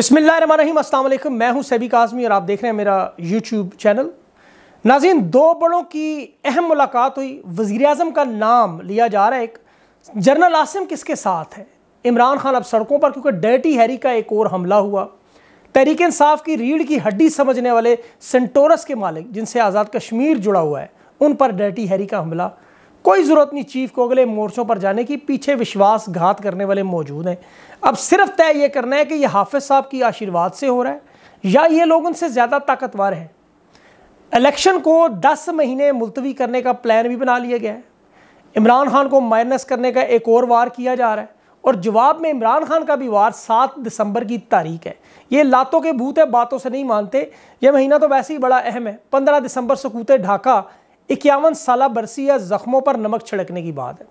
बिस्मिल्लाम मैं हूं सैबी काजमी और आप देख रहे हैं मेरा यूट्यूब चैनल नाजीन दो बड़ों की अहम मुलाकात हुई वज़ी अजम का नाम लिया जा रहा है एक जनरल आसिम किसके साथ है इमरान खान अब सड़कों पर क्योंकि डर्टी हैरी का एक और हमला हुआ तहरीक इंसाफ की रीढ़ की हड्डी समझने वाले सेंटोरस के मालिक जिनसे आज़ाद कश्मीर जुड़ा हुआ है उन पर डर्टी हैरी का हमला कोई ज़रूरत नहीं चीफ को अगले मोर्चों पर जाने की पीछे विश्वासघात करने वाले मौजूद हैं अब सिर्फ तय ये करना है कि ये हाफिज साहब की आशीर्वाद से हो रहा है या ये लोग उनसे ज़्यादा ताकतवर हैं इलेक्शन को 10 महीने मुलतवी करने का प्लान भी बना लिया गया है इमरान खान को माइनस करने का एक और वार किया जा रहा है और जवाब में इमरान खान का भी वार सात दिसंबर की तारीख है ये लातों के भूत है बातों से नहीं मानते ये महीना तो वैसे ही बड़ा अहम है पंद्रह दिसंबर कूते ढाका इक्यावन साल बरसी या जख्मों पर नमक छिड़कने की बात है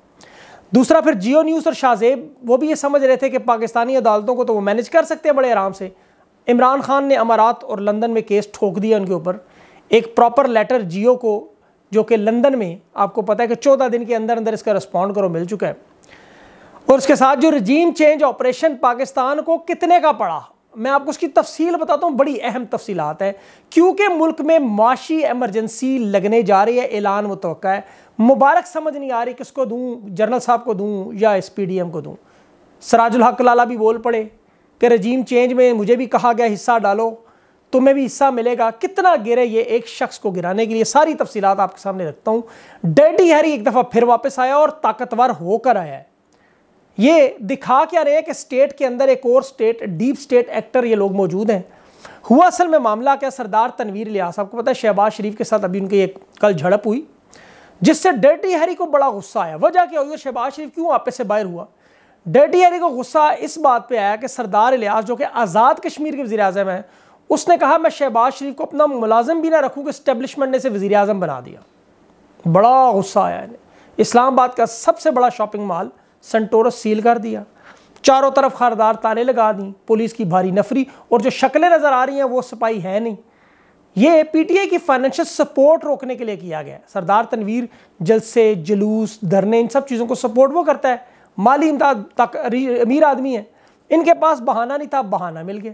दूसरा फिर जियो न्यूज़ और शाहजेब वो भी ये समझ रहे थे कि पाकिस्तानी अदालतों को तो वो मैनेज कर सकते हैं बड़े आराम से इमरान खान ने अमारात और लंदन में केस ठोक दिया उनके ऊपर एक प्रॉपर लेटर जियो को जो कि लंदन में आपको पता है कि चौदह दिन के अंदर अंदर इसका रिस्पॉन्ड करो मिल चुका है और उसके साथ जो रजीम चेंज ऑपरेशन पाकिस्तान को कितने का पड़ा मैं आपको उसकी तफसील बताता हूँ बड़ी अहम तफसीत है क्योंकि मुल्क में माशी एमरजेंसी लगने जा रही है ऐलान मुतव है मुबारक समझ नहीं आ रही किसको दूँ जनरल साहब को दूँ या एस पी डी एम को दूँ सराजुल हक लाला भी बोल पड़े कि रजीम चेंज में मुझे भी कहा गया हिस्सा डालो तुम्हें भी हिस्सा मिलेगा कितना गिरे ये एक शख्स को गिराने के लिए सारी तफसीत आपके सामने रखता हूँ डेडी हैरी एक दफ़ा फिर वापस आया और ताकतवर होकर आया है ये दिखा क्या रहे कि स्टेट के अंदर एक और स्टेट डीप स्टेट एक्टर ये लोग मौजूद हैं हुआ असल में मामला क्या सरदार तनवीर लिहाज आपको पता है शहबाज शरीफ के साथ अभी उनकी एक कल झड़प हुई जिससे डर्टी हैरी को बड़ा गुस्सा आया वजह क्या हुई शहबाज शरीफ क्यों आपस से बाहर हुआ डर्टी हैरी को गुस्सा इस बात पे आया कि सरदार लिहाज जो कि आज़ाद कश्मीर के वजी अजम हैं उसने कहा मैं शहबाज शरीफ को अपना मुलाजम भी ना रखूँ कि इस्टेब्लिशमेंट ने इसे वजी अजम बना दिया बड़ा गुस्सा आया इस्लामाबाद का सबसे बड़ा शॉपिंग मॉल संटोरस सील कर दिया चारों तरफ खारदार ताले लगा दी पुलिस की भारी नफरी और जो शक्लें नज़र आ रही हैं वो सिपाही है नहीं ये पीटीए की फाइनेंशियल सपोर्ट रोकने के लिए किया गया है सरदार तनवीर जलसे जुलूस धरने इन सब चीज़ों को सपोर्ट वो करता है माली इमदाद तक अमीर आदमी है इनके पास बहाना नहीं था बहाना मिल गया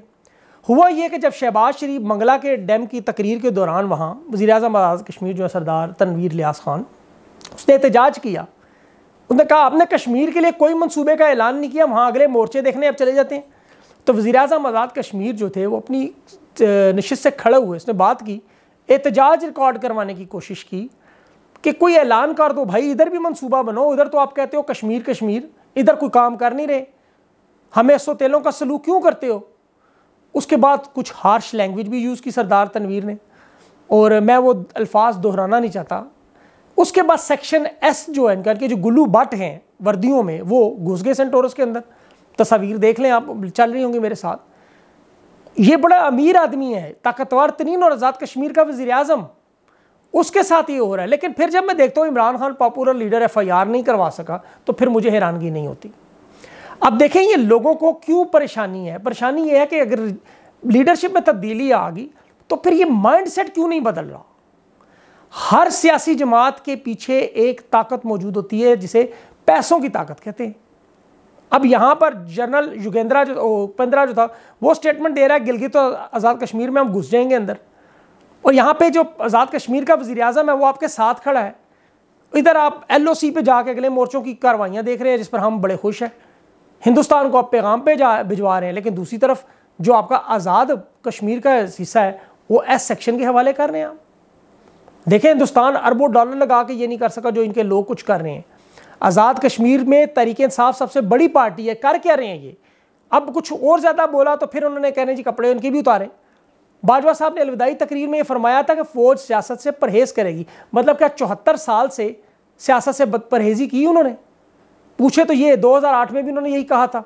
हुआ यह कि जब शहबाज शरीफ मंगला के डैम की तकरीर के दौरान वहाँ वजी अजम आज़ाद कश्मीर जो है सरदार तनवीर लियास खान उसने एहतजाज किया उन्होंने कहा आपने कश्मीर के लिए कोई मंसूबे का ऐलान नहीं किया वहाँ अगले मोर्चे देखने अब चले जाते हैं तो वज़ी अजम आज़ाद कश्मीर जो थे वो अपनी नशित से खड़े हुए उसने बात की एहतजाज रिकॉर्ड करवाने की कोशिश की कि कोई ऐलान कर दो भाई इधर भी मंसूबा बनो इधर तो आप कहते हो कश्मीर कश्मीर इधर कोई काम कर नहीं रहे हमें सोतेलों का सलूक क्यों करते हो उसके बाद कुछ हार्श लैंग्वेज भी यूज़ की सरदार तनवीर ने और मैं वो अल्फाज दोहराना नहीं चाहता उसके बाद सेक्शन एस जो है इनका जो गुल्लू बट हैं वर्दियों में वो घुस गए सेंटोरस के अंदर तस्वीर देख लें आप चल रही होंगी मेरे साथ ये बड़ा अमीर आदमी है ताकतवर तरीन और आज़ाद कश्मीर का वजी अजम उसके साथ ये हो रहा है लेकिन फिर जब मैं देखता हूँ Imran Khan popular leader F I R नहीं करवा सका तो फिर मुझे हैरानगी नहीं होती अब देखें ये लोगों को क्यों परेशानी है परेशानी ये है कि अगर लीडरशिप में तब्दीली आ गई तो फिर ये माइंड सेट क्यों नहीं बदल रहा हर सियासी जमात के पीछे एक ताकत मौजूद होती है जिसे पैसों की ताकत कहते हैं अब यहाँ पर जनरल युगेंद्रा जो उपेंद्रा जो था वो स्टेटमेंट दे रहा है गिलगित तो आज़ाद कश्मीर में हम घुस जाएंगे अंदर और यहाँ पे जो आज़ाद कश्मीर का वजी अजम है वो आपके साथ खड़ा है इधर आप एल ओ सी पे जाके अगले मोर्चों की कार्रवाइयाँ देख रहे हैं जिस पर हम बड़े खुश हैं हिंदुस्तान को आप पैगाम पे जा भिजवा रहे हैं लेकिन दूसरी तरफ जो आपका आज़ाद कश्मीर का हिस्सा है वो एस सेक्शन के हवाले कर रहे हैं आप देखें हिंदुस्तान अरबों डॉलर लगा के ये नहीं कर सका जो इनके लोग कुछ कर रहे हैं आज़ाद कश्मीर में तरीके इंसाफ सबसे बड़ी पार्टी है कर क्या रहे हैं ये अब कुछ और ज़्यादा बोला तो फिर उन्होंने कहने जी कपड़े उनके भी उतारे बाजवा साहब ने अलविदाई तकरीर में ये फरमाया था कि फ़ौज सियासत से परहेज़ करेगी मतलब क्या चौहत्तर साल से सियासत से परहेज़ी की उन्होंने पूछे तो ये 2008 में भी उन्होंने यही कहा था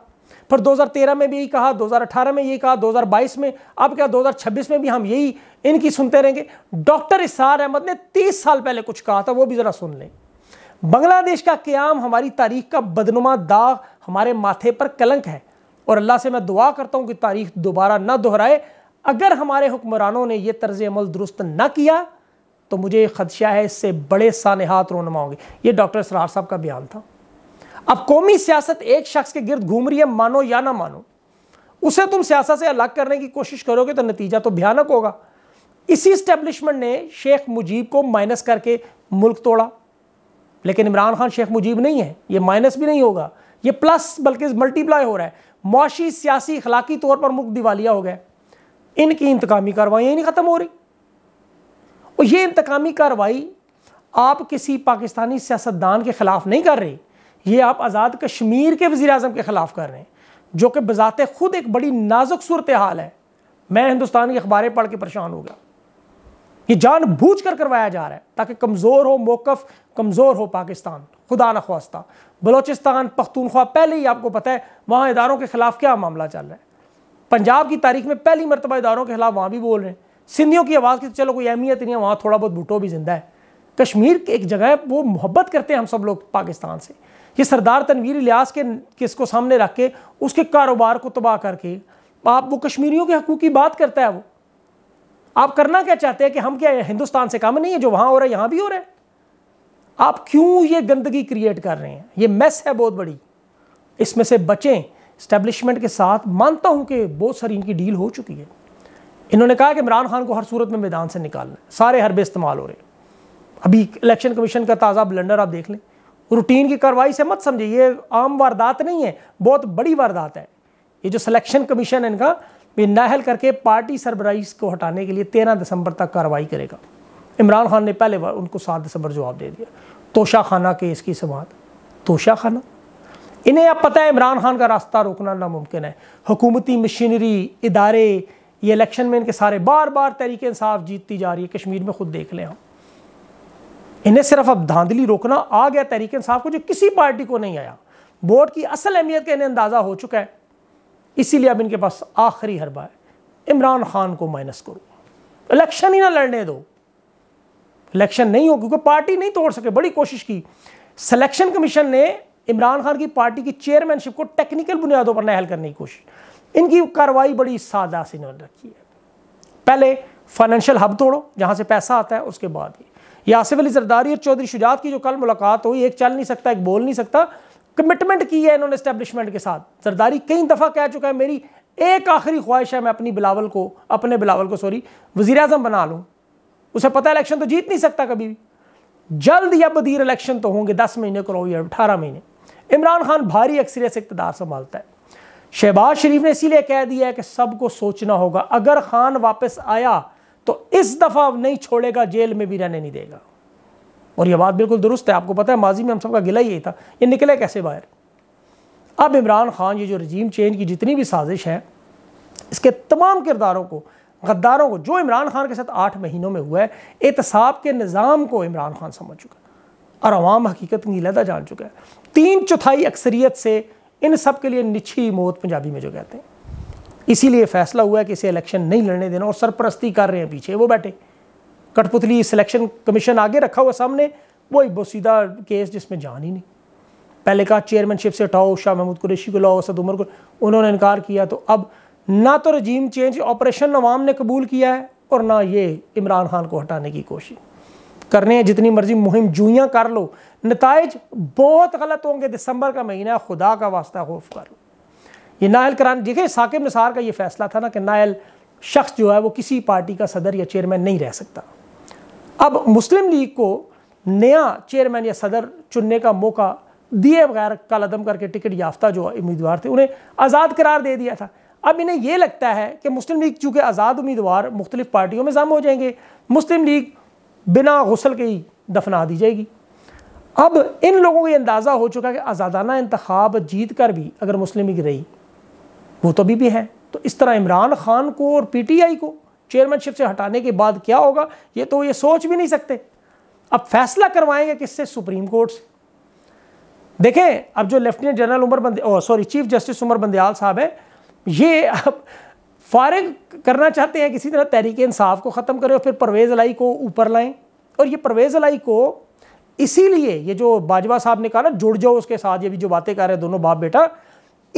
फिर 2013 में भी यही कहा 2018 में यही कहा 2022 में अब क्या 2026 में भी हम यही इनकी सुनते रहेंगे डॉक्टर इसार अहमद ने तीस साल पहले कुछ कहा था वो भी ज़रा सुन लें बांग्लादेश का क्याम हमारी तारीख का बदनुमा दाग हमारे माथे पर कलंक है और अल्लाह से मैं दुआ करता हूँ कि तारीख दोबारा ना दोहराए अगर हमारे हुक्मरानों ने यह तर्ज अमल दुरुस्त ना किया तो मुझे खदशा है इससे बड़े सानहात रोनमा होंगे ये डॉक्टर सरार साहब का बयान था अब कौमी सियासत एक शख्स के गिरद घूम रही है मानो या ना मानो उसे तुम सियासत से अलग करने की कोशिश करोगे तो नतीजा तो भयानक होगा इसी स्टैब्लिशमेंट ने शेख मुजीब को माइनस करके मुल्क तोड़ा लेकिन इमरान खान शेख मुजीब नहीं है ये माइनस भी नहीं होगा ये प्लस बल्कि मल्टीप्लाई हो रहा है मुशी सियासी अखलाकी तौर पर मुल्क दिवालिया हो गया इनकी इंतकामी ही नहीं ख़त्म हो रही और ये इंतकामी कार्रवाई आप किसी पाकिस्तानी सियासतदान के ख़िलाफ़ नहीं कर रही ये आप आज़ाद कश्मीर के वज़ी अजम के ख़िलाफ़ कर रहे हैं जो कि बज़ात खुद एक बड़ी नाजुक सूरत हाल है मैं हिंदुस्तान की अखबारें पढ़ के परेशान हो गया ये कर करवाया जा रहा है ताकि कमज़ोर हो मौकफ कमज़ोर हो पाकिस्तान खुदा न खास्ता बलोचिस्तान पख्तूनख्वा पहले ही आपको पता है वहाँ इदारों के ख़िलाफ़ क्या मामला चल रहा है पंजाब की तारीख में पहली मरतबा इदारों के ख़िलाफ़ वहाँ भी बोल रहे हैं सिंधियों की आवाज़ की तो चलो कोई अहमियत नहीं है वहाँ थोड़ा बहुत भुटो भी जिंदा है कश्मीर की एक जगह है वो मोहब्बत करते हैं हम सब लोग पाकिस्तान से ये सरदार तनवीर लियास के किस को सामने रख के उसके कारोबार को तबाह करके आप वो कश्मीरियों के हकूक़ की बात करता है वो आप करना क्या चाहते हैं कि हम क्या हिंदुस्तान से कम नहीं है जो वहां हो रहा है यहां भी हो रहा है आप क्यों ये गंदगी क्रिएट कर रहे हैं ये मैस है बहुत बड़ी इसमें से बचें स्टैब्लिशमेंट के साथ मानता हूं कि बहुत सारी इनकी डील हो चुकी है इन्होंने कहा कि इमरान खान को हर सूरत में मैदान से निकालना है सारे हरबे इस्तेमाल हो रहे हैं अभी इलेक्शन कमीशन का ताज़ा ब्लेंडर आप देख लें रूटीन की कार्रवाई से मत समझे ये आम वारदात नहीं है बहुत बड़ी वारदात है ये जो सिलेक्शन कमीशन है इनका में नाहल करके पार्टी सरबराइज को हटाने के लिए तेरह दिसंबर तक कार्रवाई करेगा इमरान खान ने पहले बार उनको सात दिसंबर जवाब दे दिया तोशा खाना केस की समात तोशा खाना इन्हें अब पता है इमरान खान का रास्ता रोकना नामुमकिन है हुकूमती मशीनरी इदारे ये इलेक्शन में इनके सारे बार बार तहरीक इंसाफ जीतती जा रही है कश्मीर में खुद देख लें हम इन्हें सिर्फ अब धांधली रोकना आ गया तहरीक इंसाफ को जो किसी पार्टी को नहीं आया वोट की असल अहमियत का इन्हें अंदाज़ा हो चुका है इसीलिए अब इनके पास आखिरी हरबा है इमरान खान को माइनस करो इलेक्शन ही ना लड़ने दो इलेक्शन नहीं हो क्योंकि पार्टी नहीं तोड़ सके बड़ी कोशिश की सिलेक्शन कमीशन ने इमरान खान की पार्टी की चेयरमैनशिप को टेक्निकल बुनियादों पर नहल करने की कोशिश इनकी कार्रवाई बड़ी सादा सी इन्होंने रखी है पहले फाइनेंशियल हब तोड़ो जहां से पैसा आता है उसके बाद ही ये अली जरदारी और चौधरी शुजात की जो कल मुलाकात हुई एक चल नहीं सकता एक बोल नहीं सकता कमिटमेंट की है इन्होंने स्टैब्लिशमेंट के साथ सरदारी कई दफ़ा कह चुका है मेरी एक आखिरी ख्वाहिश है मैं अपनी बिलावल को अपने बिलावल को सॉरी वजी अजम बना लूँ उसे पता इलेक्शन तो जीत नहीं सकता कभी भी जल्द या बदीर इलेक्शन तो होंगे दस महीने को या अठारह महीने इमरान खान भारी अक्सरियत से इकतदार संभालता है शहबाज शरीफ ने इसीलिए कह दिया है कि सबको सोचना होगा अगर खान वापस आया तो इस दफ़ा नहीं छोड़ेगा जेल में भी रहने नहीं देगा और यह बात बिल्कुल दुरुस्त है आपको पता है माजी में हम सबका गिला यही था ये निकले कैसे बाहर अब इमरान खान ये जो रजीम चेंज की जितनी भी साजिश है इसके तमाम किरदारों को गद्दारों को जो इमरान खान के साथ आठ महीनों में हुआ है एहतसाब के निज़ाम को इमरान खान समझ चुका और अवाम हकीकत नीलदा जान चुका है तीन चौथाई अक्सरियत से इन सब के लिए निछी मौत पंजाबी में जो कहते हैं इसीलिए फैसला हुआ है कि इसे इलेक्शन नहीं लड़ने देना और सरपरस्ती कर रहे हैं पीछे वो बैठे कठपुतली सिलेक्शन कमीशन आगे रखा हुआ सामने वही एक बोसीदा केस जिसमें जान ही नहीं पहले कहा चेयरमैनशिप से हटाओ शाह महमूद कुरेशी को लाओ असद उमर को उन्होंने इनकार किया तो अब ना तो रजीम चेंज ऑपरेशन नवाम ने कबूल किया है और ना ये इमरान खान को हटाने की कोशिश करने हैं जितनी मर्जी मुहिम जूियाँ कर लो नतज बहुत गलत होंगे दिसंबर का महीना खुदा का वास्ता खौफ कर लो ये नायल करान देखिए साकिब निसार का ये फैसला था ना कि नायल शख्स जो है वो किसी पार्टी का सदर या चेयरमैन नहीं रह सकता अब मुस्लिम लीग को नया चेयरमैन या सदर चुनने का मौका दिए बगैर अदम करके टिकट याफ्ता जो उम्मीदवार थे उन्हें आज़ाद करार दे दिया था अब इन्हें यह लगता है कि मुस्लिम लीग चूँकि आज़ाद उम्मीदवार मुख्तलिफ पार्टियों में जम हो जाएंगे मुस्लिम लीग बिना गसल के ही दफना दी जाएगी अब इन लोगों को अंदाज़ा हो चुका है कि आज़ादाना इंतखब जीत कर भी अगर मुस्लिम लीग रही वो तो अभी भी है तो इस तरह इमरान खान को और पी टी आई को चेयरमैनशिप से हटाने के बाद क्या होगा ये तो ये सोच भी नहीं सकते अब फैसला करवाएंगे किससे सुप्रीम कोर्ट से देखें अब जो लेफ्टिनेंट जनरल उमर बंद sorry chief justice Umar Bandial साहब है ये अब फारग करना चाहते हैं किसी तरह तहरीक इंसाफ को ख़त्म करें और फिर परवेज़ अलाई को ऊपर लाएं और ये परवेज़ अलाई को इसीलिए ये जो बाजवा साहब ने कहा ना जुड़ जाओ उसके साथ ये भी जो बातें कर रहे हैं दोनों बाप बेटा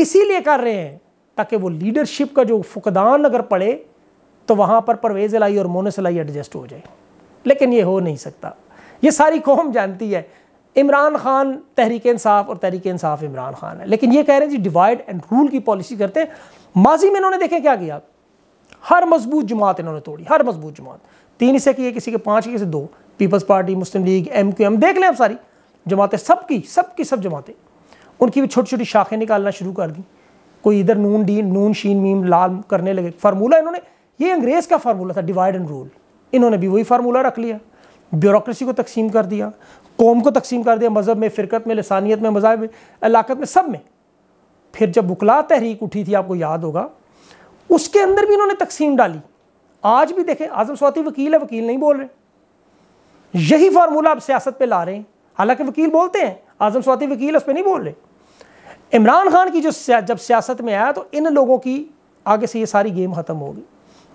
इसीलिए कर रहे हैं ताकि वो लीडरशिप का जो फुकदान अगर पड़े तो वहाँ पर परवेज़ लाई और मोनस लाई एडजस्ट हो जाए लेकिन ये हो नहीं सकता ये सारी कौम जानती है इमरान खान तहरीक इंसाफ और तहरीक इंसाफ इमरान खान है लेकिन ये कह रहे हैं जी डिवाइड एंड रूल की पॉलिसी करते हैं माजी में इन्होंने देखें क्या किया हर मजबूत जमात इन्होंने तोड़ी हर मजबूत जमात तीन से किए किसी के पाँच के किसी दो peoples party Muslim League M Q M देख लें आप सारी जमातें सबकी सबकी सब जमातें उनकी भी छोटी छोटी शाखें निकालना शुरू कर दी कोई इधर नून डीन नून शीन मीम लाल करने लगे फार्मूला इन्होंने ये अंग्रेज़ का फार्मूला था डिवाइड एंड रूल इन्होंने भी वही फार्मूला रख लिया ब्यूरोसी को तकसीम कर दिया कौम को तकसीम कर दिया मज़हब में फ़िरकत में लसानियत में मज़ाब में अलाकत में सब में फिर जब बुकला तहरीक उठी थी आपको याद होगा उसके अंदर भी इन्होंने तकसीम डाली आज भी देखें आज़म स्वाति वकील है वकील नहीं बोल रहे यही फार्मूला आप सियासत पर ला रहे हैं हालांकि वकील बोलते हैं आज़म स्वाति वकील उस पर नहीं बोल रहे इमरान खान की जो जब सियासत में आया तो इन लोगों की आगे से ये सारी गेम ख़त्म होगी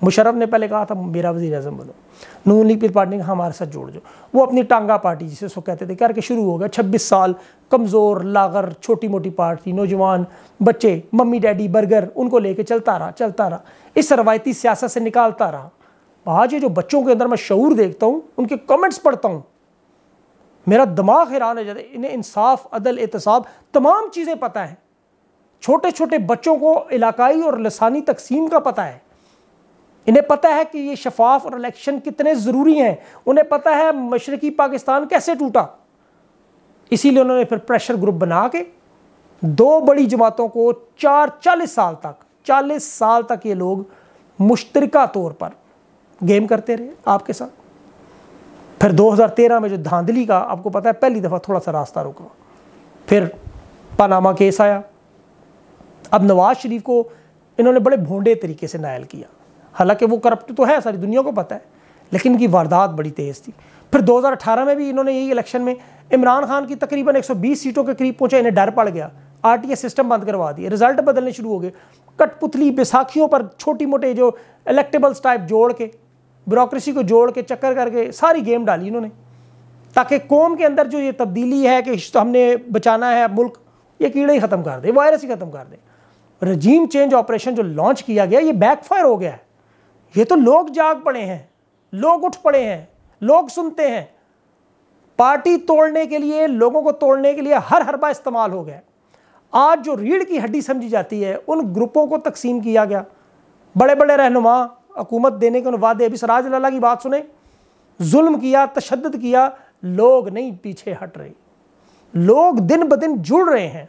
मुशरफ ने पहले कहा था मेरा वजी अजम बनो नून लीग पीपल पार्टी का हमारे साथ जोड़ जो वो अपनी टांगा पार्टी जिसे उसको कहते थे करके शुरू हो गया छब्बीस साल कमज़ोर लागर छोटी मोटी पार्टी नौजवान बच्चे मम्मी डैडी बर्गर उनको लेके चलता रहा चलता रहा इस रवायती सियासत से निकालता रहा आज ये जो बच्चों के अंदर मैं शूर देखता हूँ उनके कमेंट्स पढ़ता हूँ मेरा दिमाग हैरान हो जाता है इन्हें इंसाफ अदल एहतसाब तमाम चीज़ें पता हैं छोटे छोटे बच्चों को इलाकाई और लसानी तकसीम का पता है इन्हें पता है कि ये शफाफ और इलेक्शन कितने ज़रूरी हैं उन्हें पता है मशरकी पाकिस्तान कैसे टूटा इसीलिए उन्होंने फिर प्रेशर ग्रुप बना के दो बड़ी जमातों को चार चालीस साल तक चालीस साल तक ये लोग मुश्तरका तौर पर गेम करते रहे आपके साथ फिर 2013 में जो धांधली का आपको पता है पहली दफ़ा थोड़ा सा रास्ता रुका फिर पनामा केस आया अब नवाज शरीफ को इन्होंने बड़े भोंडे तरीके से नायल किया हालांकि वो करप्ट तो है सारी दुनिया को पता है लेकिन इनकी वारदात बड़ी तेज़ थी फिर 2018 में भी इन्होंने यही इलेक्शन में इमरान खान की तकरीबन 120 सीटों के करीब पहुंचा इन्हें डर पड़ गया आरटीए सिस्टम बंद करवा दिया रिजल्ट बदलने शुरू हो गए कठपुतली बैसाखियों पर छोटी मोटे जो इलेक्टेबल्स टाइप जोड़ के ब्यूरोसी को जोड़ के चक्कर करके सारी गेम डाली इन्होंने ताकि कौम के अंदर जो ये तब्दीली है कि तो हमने बचाना है मुल्क ये कीड़े ही ख़त्म कर दे वायरस ही ख़त्म कर दे रजीम चेंज ऑपरेशन जो लॉन्च किया गया ये बैकफायर हो गया है ये तो लोग जाग पड़े हैं लोग उठ पड़े हैं लोग सुनते हैं पार्टी तोड़ने के लिए लोगों को तोड़ने के लिए हर हरबा इस्तेमाल हो गया आज जो रीढ़ की हड्डी समझी जाती है उन ग्रुपों को तकसीम किया गया बड़े बड़े रहनुमा हुकूमत देने के उन वादे अभी सराज लाला की बात सुने जुल्म किया तशद किया लोग नहीं पीछे हट रहे लोग दिन ब दिन जुड़ रहे हैं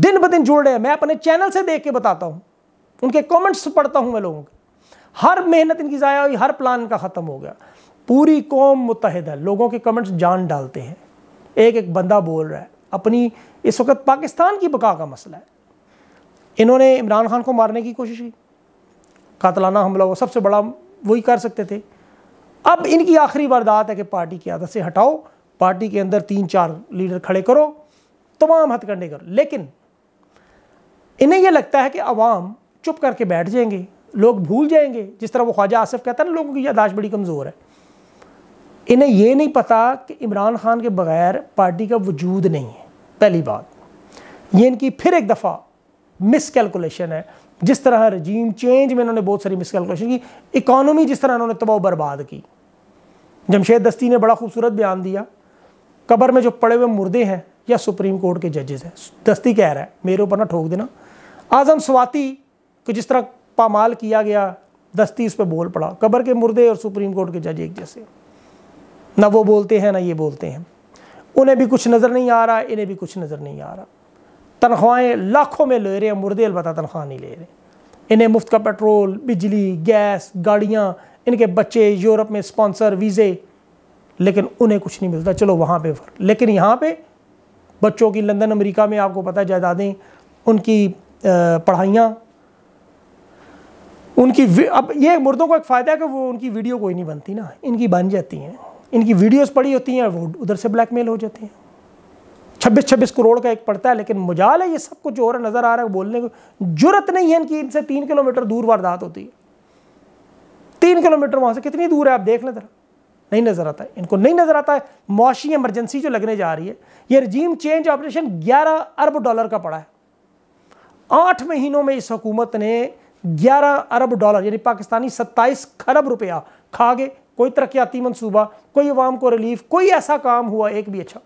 दिन ब दिन जुड़ रहे हैं मैं अपने चैनल से देख के बताता हूँ उनके कमेंट्स पढ़ता हूँ मैं लोगों के हर मेहनत इनकी ज़ाया हुई हर प्लान का ख़त्म हो गया पूरी कौम मुतहद है लोगों के कमेंट्स जान डालते हैं एक एक बंदा बोल रहा है अपनी इस वक्त पाकिस्तान की बका का मसला है इन्होंने इमरान खान को मारने की कोशिश की कातलाना हमला वो सबसे बड़ा वही कर सकते थे अब इनकी आखिरी वारदात है कि पार्टी की आदत से हटाओ पार्टी के अंदर तीन चार लीडर खड़े करो तमाम हथकंडे करो लेकिन इन्हें यह लगता है कि अवाम चुप करके बैठ जाएंगे लोग भूल जाएंगे जिस तरह वो ख्वाजा आसफ कहता है ना लोगों की यादाश्त बड़ी कमज़ोर है इन्हें यह नहीं पता कि इमरान खान के बगैर पार्टी का वजूद नहीं है पहली बात ये इनकी फिर एक दफ़ा मिस कैलकुलेशन है जिस तरह रजीम चेंज में इन्होंने बहुत सारी मिस कैलकुलेशन की इकानमी जिस तरह इन्होंने तबाह बर्बाद की जमशेद दस्ती ने बड़ा खूबसूरत बयान दिया कबर में जो पड़े हुए मुर्दे हैं या सुप्रीम कोर्ट के जजेस हैं दस्ती कह रहा है मेरे ऊपर ना ठोक देना आज़म स्वाति को जिस तरह पामाल किया गया दस्ती उस पर बोल पड़ा कबर के मुर्दे और सुप्रीम कोर्ट के जज एक जैसे ना वो बोलते हैं ना ये बोलते हैं उन्हें भी कुछ नज़र नहीं आ रहा इन्हें भी कुछ नज़र नहीं आ रहा तनख्वाहें लाखों में ले रहे हैं मुर्दे अलबत् तनख्वाह नहीं ले रहे इन्हें मुफ्त का पेट्रोल बिजली गैस गाड़ियाँ इनके बच्चे यूरोप में स्पॉन्सर वीज़े लेकिन उन्हें कुछ नहीं मिलता चलो वहाँ पे फर्क लेकिन यहाँ पे बच्चों की लंदन अमेरिका में आपको पता है जायदादें उनकी पढ़ाइयाँ उनकी अब ये मुर्दों को एक फ़ायदा है कि वो उनकी वीडियो कोई नहीं बनती ना इनकी बन जाती हैं इनकी वीडियोस पड़ी होती हैं वो उधर से ब्लैकमेल हो जाती हैं छब्बीस छब्बीस करोड़ का एक पड़ता है लेकिन मुजाल है ये सब कुछ हो रहा नज़र आ रहा है बोलने को जरूरत नहीं है इनकी इनसे तीन किलोमीटर दूर वारदात होती है तीन किलोमीटर वहाँ से कितनी दूर है आप देख लें ज़रा नहीं नज़र आता है इनको नहीं नज़र आता है मुआशी एमरजेंसी जो लगने जा रही है ये रजीम चेंज ऑपरेशन ग्यारह अरब डॉलर का पड़ा है आठ महीनों में इस हुकूमत ने ग्यारह अरब डॉलर यानी पाकिस्तानी सत्ताईस खरब रुपया खा गए कोई तरक्याती मनसूबा कोई अवाम को रिलीफ कोई ऐसा काम हुआ एक भी अच्छा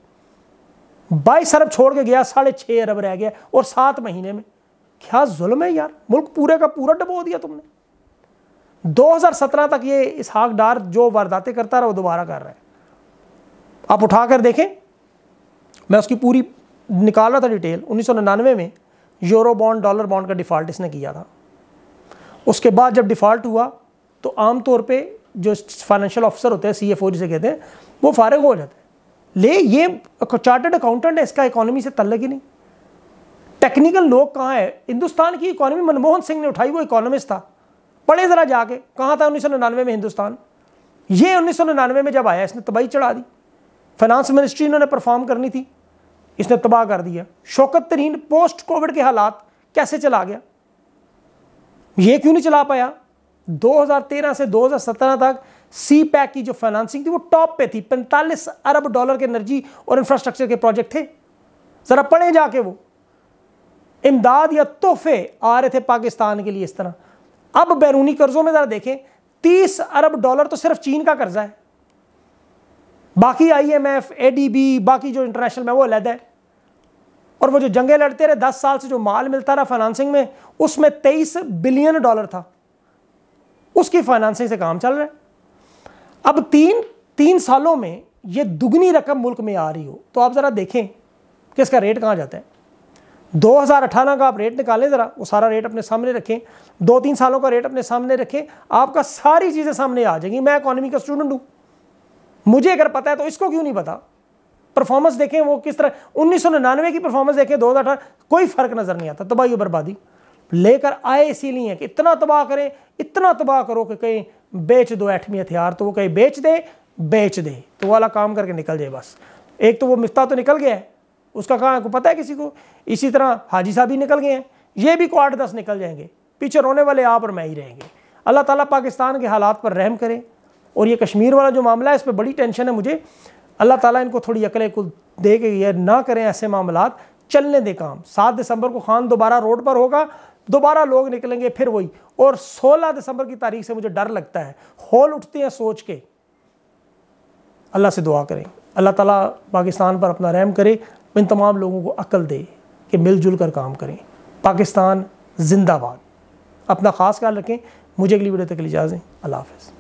बाईस अरब छोड़ के गया साढ़े छः अरब रह गया और सात महीने में क्या जुल्म है यार मुल्क पूरे का पूरा डबो दिया तुमने 2017 तक ये इसहाक डार जो वारदातें करता रहा वो दोबारा कर रहा है आप उठा कर देखें मैं उसकी पूरी निकाल रहा था डिटेल उन्नीस में यूरो बॉन्ड डॉलर बॉन्ड का डिफ़ॉल्ट इसने किया था उसके बाद जब डिफ़ॉल्ट हुआ तो आम तौर पे जो फाइनेंशियल ऑफिसर होते हैं सी एफ ओ जिसे कहते हैं वो फारग हो जाते हैं ले ये चार्टर्ड अकाउंटेंट है इसका इकोनॉमी से तल्लक ही नहीं टेक्निकल लोग कहाँ है हिंदुस्तान की इकोनॉमी मनमोहन सिंह ने उठाई वो इकोनॉमिस्ट था पढ़े ज़रा जाके कहाँ था उन्नीस में हिंदुस्तान ये उन्नीस में जब आया इसने तबाही चढ़ा दी फाइनेंस मिनिस्ट्री इन्होंने परफॉर्म करनी थी इसने तबाह कर दिया शौकत तरीन पोस्ट कोविड के हालात कैसे चला गया ये क्यों नहीं चला पाया 2013 से 2017 तक सी पैक की जो फाइनेंसिंग थी वो टॉप पे थी 45 अरब डॉलर के एनर्जी और इंफ्रास्ट्रक्चर के प्रोजेक्ट थे ज़रा पढ़े जाके वो इमदाद या तोहफे आ रहे थे पाकिस्तान के लिए इस तरह अब बैरूनी कर्जों में ज़रा देखें 30 अरब डॉलर तो सिर्फ चीन का कर्जा है बाकी आईएमएफ एडीबी बाकी जो इंटरनेशनल में वो अलहद है और वो जो जंगे लड़ते रहे दस साल से जो माल मिलता रहा फाइनेंसिंग में उसमें तेईस बिलियन डॉलर था उसकी फाइनेंसिंग से काम चल रहा है अब तीन तीन सालों में ये दुगनी रकम मुल्क में आ रही हो तो आप ज़रा देखें कि इसका रेट कहाँ जाता है 2018 का आप रेट निकालें ज़रा वो सारा रेट अपने सामने रखें दो तीन सालों का रेट अपने सामने रखें आपका सारी चीज़ें सामने आ जाएंगी मैं इकोनॉमी का स्टूडेंट हूँ मुझे अगर पता है तो इसको क्यों नहीं पता परफॉर्मेंस देखें वो किस तरह उन्नीस की परफॉर्मेंस देखें दो कोई फर्क नज़र नहीं आता तबाही और बर्बादी लेकर आए इसीलिए कि इतना तबाह करें इतना तबाह करो कि कहीं बेच दो एटमी हथियार तो वो कहीं बेच दे बेच दे तो वो वाला काम करके निकल जाए बस एक तो वो मिफ्ता तो निकल गया है उसका कहाँ को पता है किसी को इसी तरह हाजी साहब भी निकल गए हैं ये भी को आठ दस निकल जाएंगे पीछे रोने वाले आप और मैं ही रहेंगे अल्लाह ताला पाकिस्तान के हालात पर रहम करें और ये कश्मीर वाला जो मामला है इस पर बड़ी टेंशन है मुझे अल्लाह ताला इनको थोड़ी अकल को दे के ये ना करें ऐसे मामला चलने दे काम सात दिसंबर को खान दोबारा रोड पर होगा दोबारा लोग निकलेंगे फिर वही और 16 दिसंबर की तारीख से मुझे डर लगता है होल उठती हैं सोच के अल्लाह से दुआ करें अल्लाह ताला पाकिस्तान पर अपना रहम करे इन तमाम लोगों को अकल दे कि मिलजुल कर काम करें पाकिस्तान जिंदाबाद अपना ख़ास ख्याल रखें मुझे अगली वीडियो तक इजाज़ें अल्लाह हाफ़